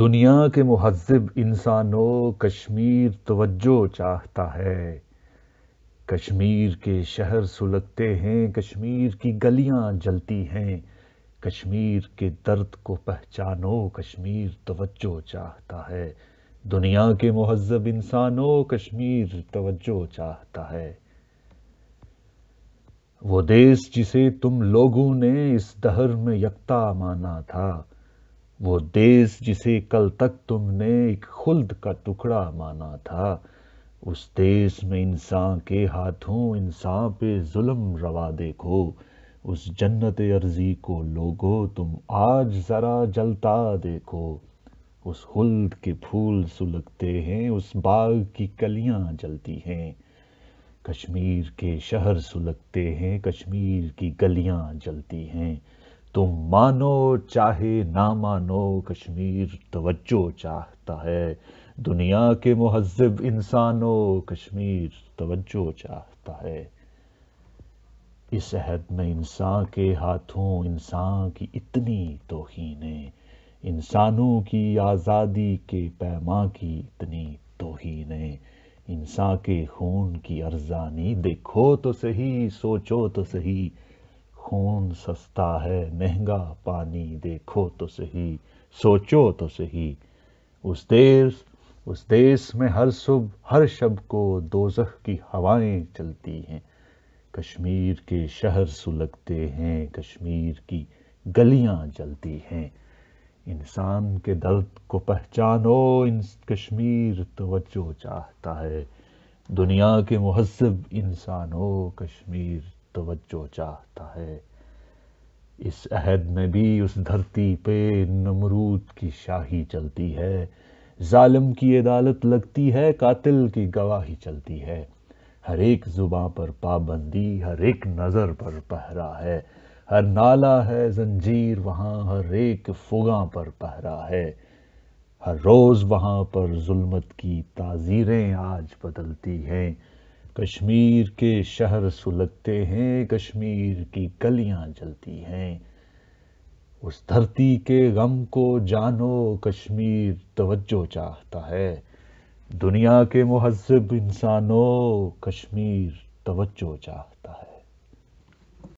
دنیا کے مہذب انسانوں کشمیر توجہ چاہتا ہے کشمیر کے شہر سلگتے ہیں کشمیر کی گلیاں جلتی ہیں کشمیر کے درد کو پہچانو کشمیر توجہ چاہتا ہے دنیا کے مہذب انسانوں کشمیر توجہ چاہتا ہے وہ دیس جسے تم لوگوں نے اس دہر میں یکتا مانا تھا وہ دیس جسے کل تک تم نے ایک خلد کا ٹکڑا مانا تھا اس دیس میں انسان کے ہاتھوں انسان پہ ظلم روا دیکھو اس جنت عرضی کو لوگو تم آج ذرا جلتا دیکھو اس خلد کے پھول سلگتے ہیں اس باغ کی کلیاں جلتی ہیں کشمیر کے شہر سلگتے ہیں کشمیر کی گلیاں جلتی ہیں تم مانو چاہے نہ مانو کشمیر توجہ چاہتا ہے دنیا کے مہذب انسانوں کشمیر توجہ چاہتا ہے اس عہد میں انسان کے ہاتھوں انسان کی اتنی توہینیں انسانوں کی آزادی کے پیما کی اتنی توہینیں انسان کے خون کی ارزانی دیکھو تو صحیح سوچو تو صحیح خون سستا ہے مہنگا پانی دیکھو تو سہی سوچو تو سہی اس اس دیس دیس میں ہر ہر صبح شب کو دوزخ کی ہوائیں چلتی ہیں کشمیر کے شہر سلگتے ہیں کشمیر کی گلیاں جلتی ہیں انسان کے درد کو پہچانو ان کشمیر توجہ چاہتا ہے دنیا کے مہذب انسان ہو کشمیر توجہ چاہتا ہے اس اس میں بھی دھرتی پہ نمرود کی شاہی چلتی ہے ظالم کی کی عدالت لگتی ہے قاتل گواہی چلتی ہے ہر ایک زباں پر پابندی ہر ایک نظر پر پہرا ہے ہر نالا ہے زنجیر وہاں ہر ایک فگاں پر پہرا ہے ہر روز وہاں پر ظلمت کی تعزیریں آج بدلتی ہیں کشمیر کے شہر سلگتے ہیں کشمیر کی گلیاں جلتی ہیں اس دھرتی کے غم کو جانو کشمیر توجہ چاہتا ہے دنیا کے مہذب انسانوں کشمیر توجہ چاہتا ہے